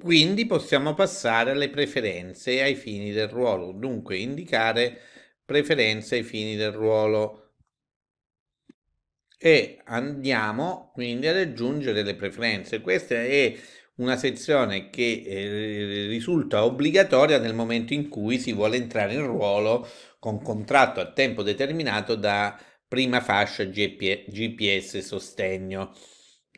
Quindi possiamo passare alle preferenze ai fini del ruolo, dunque indicare preferenze ai fini del ruolo e andiamo quindi ad aggiungere le preferenze. Questa è una sezione che eh, risulta obbligatoria nel momento in cui si vuole entrare in ruolo con contratto a tempo determinato da prima fascia GPS sostegno.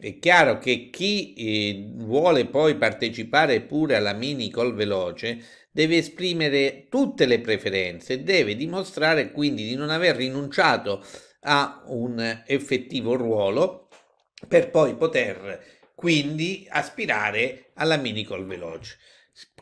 È chiaro che chi eh, vuole poi partecipare pure alla mini col veloce deve esprimere tutte le preferenze, deve dimostrare quindi di non aver rinunciato a un effettivo ruolo per poi poter quindi aspirare alla mini col veloce.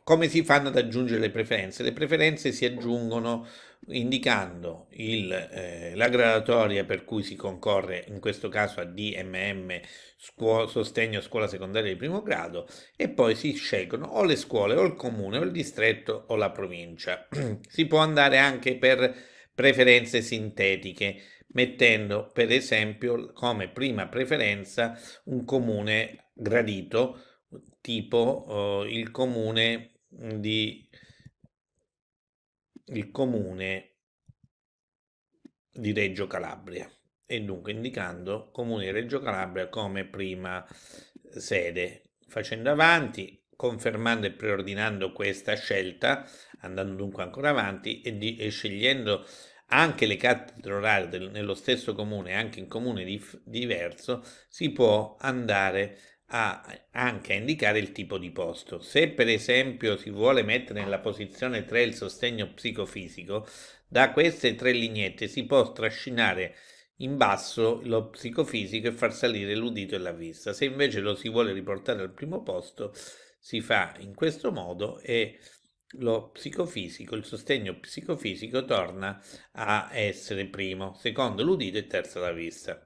Come si fanno ad aggiungere le preferenze? Le preferenze si aggiungono indicando il, eh, la graduatoria per cui si concorre, in questo caso a DMM, scuo- sostegno scuola secondaria di primo grado, e poi si scelgono o le scuole, o il comune, o il distretto, o la provincia. si può andare anche per preferenze sintetiche, mettendo per esempio come prima preferenza un comune gradito tipo eh, il comune di il comune di Reggio Calabria e dunque indicando comune di Reggio Calabria come prima sede facendo avanti confermando e preordinando questa scelta andando dunque ancora avanti e, di, e scegliendo anche le cattedre orarie nello stesso comune, anche in comune dif, diverso, si può andare a, anche a indicare il tipo di posto. Se per esempio si vuole mettere nella posizione 3 il sostegno psicofisico, da queste tre lignette si può trascinare in basso lo psicofisico e far salire l'udito e la vista. Se invece lo si vuole riportare al primo posto, si fa in questo modo e lo psicofisico, il sostegno psicofisico torna a essere primo, secondo l'udito e terzo la vista.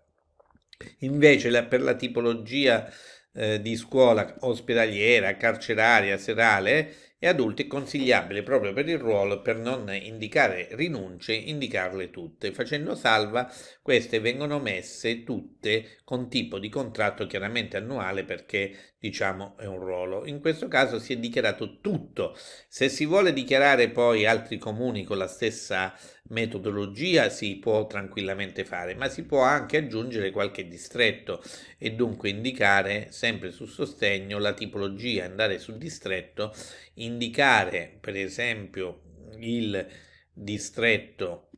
Invece la, per la tipologia eh, di scuola ospedaliera, carceraria, serale e adulti consigliabile proprio per il ruolo per non indicare rinunce, indicarle tutte, facendo salva queste vengono messe tutte con tipo di contratto chiaramente annuale perché diciamo è un ruolo. In questo caso si è dichiarato tutto. Se si vuole dichiarare poi altri comuni con la stessa metodologia si può tranquillamente fare, ma si può anche aggiungere qualche distretto e dunque indicare sempre su sostegno la tipologia, andare sul distretto in indicare per esempio il distretto,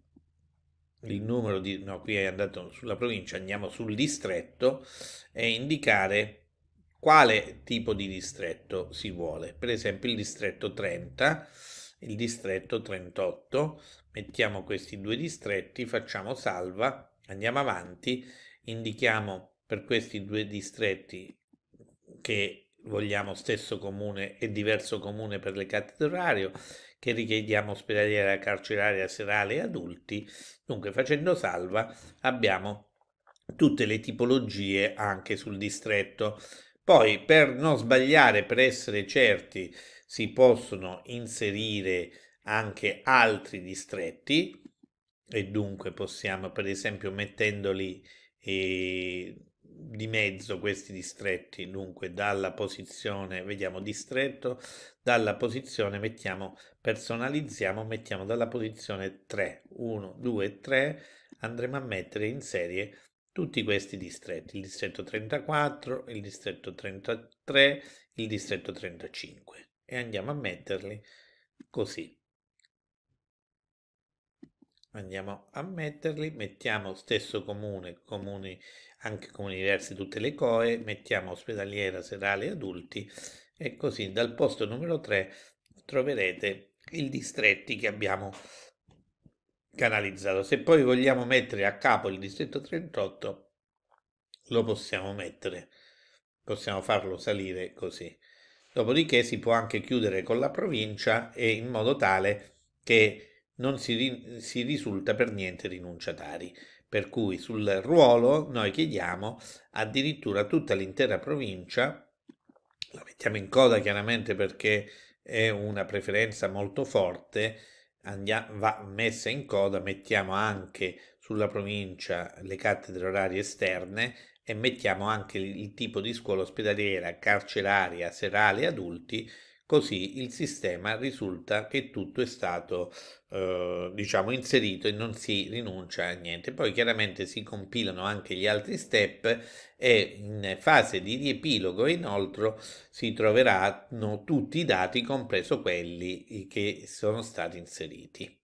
il numero di... no, qui è andato sulla provincia, andiamo sul distretto e indicare quale tipo di distretto si vuole. Per esempio il distretto 30, il distretto 38, mettiamo questi due distretti, facciamo salva, andiamo avanti, indichiamo per questi due distretti che vogliamo stesso comune e diverso comune per le cattedre orario, che richiediamo ospedaliera carceraria serale e adulti, dunque facendo salva abbiamo tutte le tipologie anche sul distretto. Poi per non sbagliare, per essere certi, si possono inserire anche altri distretti e dunque possiamo per esempio mettendoli eh, di mezzo questi distretti, dunque dalla posizione, vediamo distretto, dalla posizione mettiamo, personalizziamo, mettiamo dalla posizione 3, 1, 2, 3, andremo a mettere in serie tutti questi distretti, il distretto 34, il distretto 33, il distretto 35 e andiamo a metterli così. Andiamo a metterli, mettiamo stesso comune, comuni anche come diverse tutte le coe, mettiamo ospedaliera, serale, adulti e così dal posto numero 3 troverete i distretti che abbiamo canalizzato. Se poi vogliamo mettere a capo il distretto 38 lo possiamo mettere, possiamo farlo salire così. Dopodiché si può anche chiudere con la provincia e in modo tale che non si, ri- si risulta per niente rinunciatari, per cui sul ruolo noi chiediamo addirittura tutta l'intera provincia, la mettiamo in coda chiaramente perché è una preferenza molto forte, andia- va messa in coda, mettiamo anche sulla provincia le cattedre orarie esterne e mettiamo anche il tipo di scuola ospedaliera, carceraria, serale, adulti Così il sistema risulta che tutto è stato eh, diciamo inserito e non si rinuncia a niente. Poi chiaramente si compilano anche gli altri step e in fase di riepilogo inoltre si troveranno tutti i dati compreso quelli che sono stati inseriti.